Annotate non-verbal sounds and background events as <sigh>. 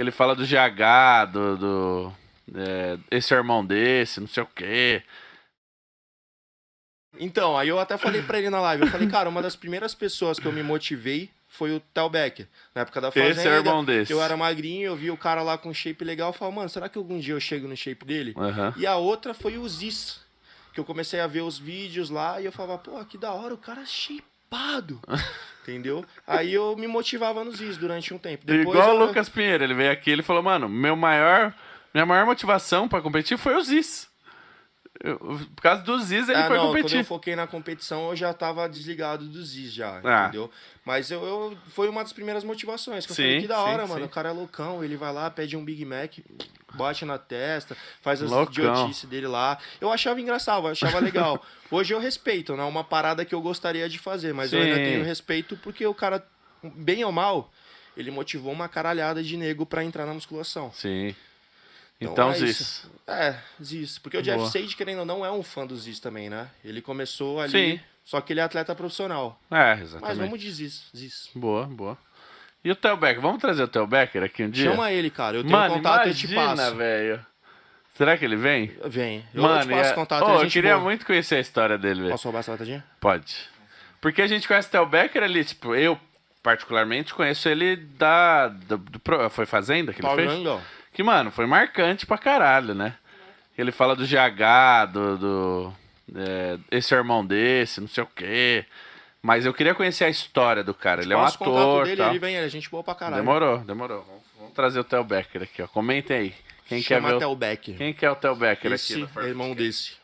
Ele fala do GH, do. do é, esse é irmão desse, não sei o quê. Então, aí eu até falei pra ele na live, eu falei, <laughs> cara, uma das primeiras pessoas que eu me motivei foi o Tel Becker, na época da Fazenda. Esse é irmão desse. Eu era magrinho, eu vi o cara lá com shape legal, eu falei, mano, será que algum dia eu chego no shape dele? Uhum. E a outra foi o Ziz, que eu comecei a ver os vídeos lá e eu falava, pô, que da hora, o cara é shape chapado. <laughs> Entendeu? Aí eu me motivava nos zis durante um tempo. Depois Igual o Lucas Pinheiro, ele veio aqui ele falou, mano, meu maior, minha maior motivação para competir foi os zis. Eu, por causa dos Ziz, ele ah, foi não, competir. Quando eu foquei na competição, eu já tava desligado dos Ziz já, ah. entendeu? Mas eu, eu, foi uma das primeiras motivações. Que eu sim, falei, que da hora, sim, mano. Sim. O cara é loucão, ele vai lá, pede um Big Mac, bate na testa, faz as idiotices dele lá. Eu achava engraçado, eu achava legal. <laughs> Hoje eu respeito, não é uma parada que eu gostaria de fazer, mas Sim. eu ainda tenho respeito porque o cara, bem ou mal, ele motivou uma caralhada de nego para entrar na musculação. Sim. Então, então é Ziz. Isso. É, Ziz. Porque o Boa. Jeff Sage, querendo ou não, é um fã do Ziz também, né? Ele começou ali. Sim. Só que ele é atleta profissional. É, exatamente. Mas vamos de Ziz. Ziz. Boa, boa. E o Theo Becker? Vamos trazer o Theo Becker aqui um dia? Chama ele, cara. Eu tenho Mano, contato, e te passo. velho. Será que ele vem? Vem. Eu Mano, te passo é... contato. Oh, eu queria boa. muito conhecer a história dele, velho. Posso roubar essa latadinha? Pode. Porque a gente conhece o Theo Becker ali, tipo, eu particularmente conheço ele da... Do, do, do foi Fazenda que ele fez? Nando. Que, mano, foi marcante pra caralho, né? Ele fala do GH, do... do é, esse é irmão desse, não sei o quê. Mas eu queria conhecer a história do cara. Ele é um ator. Dele, tal. Ele vem, ele é gente boa pra caralho. Demorou, demorou. Vamos, vamos trazer o Theo Becker aqui, ó. Comentem aí. Quem Chama quer ver o Theo Becker. Quem quer o Theo Becker Esse aqui? Irmão desse.